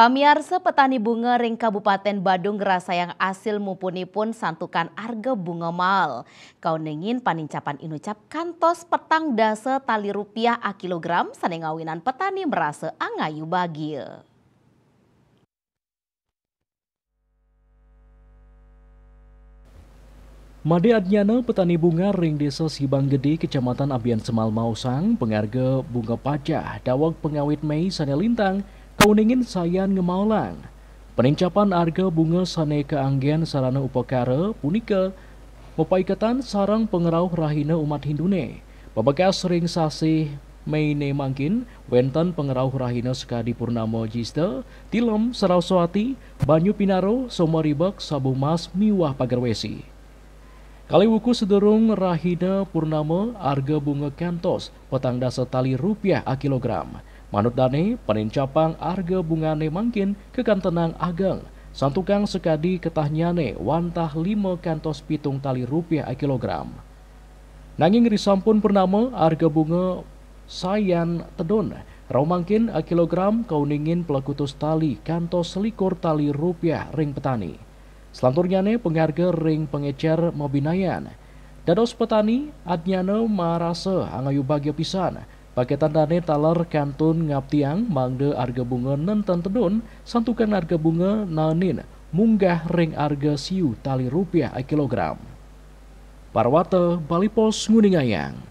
Pamiarsa petani bunga ring Kabupaten Badung yang asil mumpuni pun santukan arga bunga mal. Kau nengin panincapan inucap kantos petang dasa tali rupiah a kilogram sanengawinan petani merasa angayu bagil. Made Adnyana, petani bunga ring desa Sibang Gede, Kecamatan Abian Semal Mausang, pengarga bunga pajah, dawak pengawit Mei, Sanelintang, Lintang, Kauningin sayan ngemaulang. Peningcapan harga bunga saneka anggen sarana upakara punika mepaikatan sarang pengerauh rahina umat Hindune. Pembekas sering sasih Meine Mangkin, Wenten pengerauh Rahina Sekadi purnama Jista, Tilem Saraswati, Banyu Pinaro, Somaribak, Sabu Mas, Miwah Pagarwesi. wuku sederung Rahina Purnama harga bunga kantos, petang dasa tali rupiah a kilogram. Manut dani capang arga bungane mangkin kantenang ageng. Santukang sekadi ketahnyane wantah lima kantos pitung tali rupiah a kilogram. Nanging risampun purnama arga bunga sayan tedon. mangkin a kilogram kau kauningin pelakutus tali kantos selikur tali rupiah ring petani. Selanturnyane pengharga ring pengecer mobinayan. Dados petani adnyana marase angayu bagi pisan Paketan tani taler kantun ngaptiang mangde arga bunga nenten tedun santukan arga bunga nanin munggah ring arga siu tali rupiah a kilogram. Parwate Balipos Nguningayang.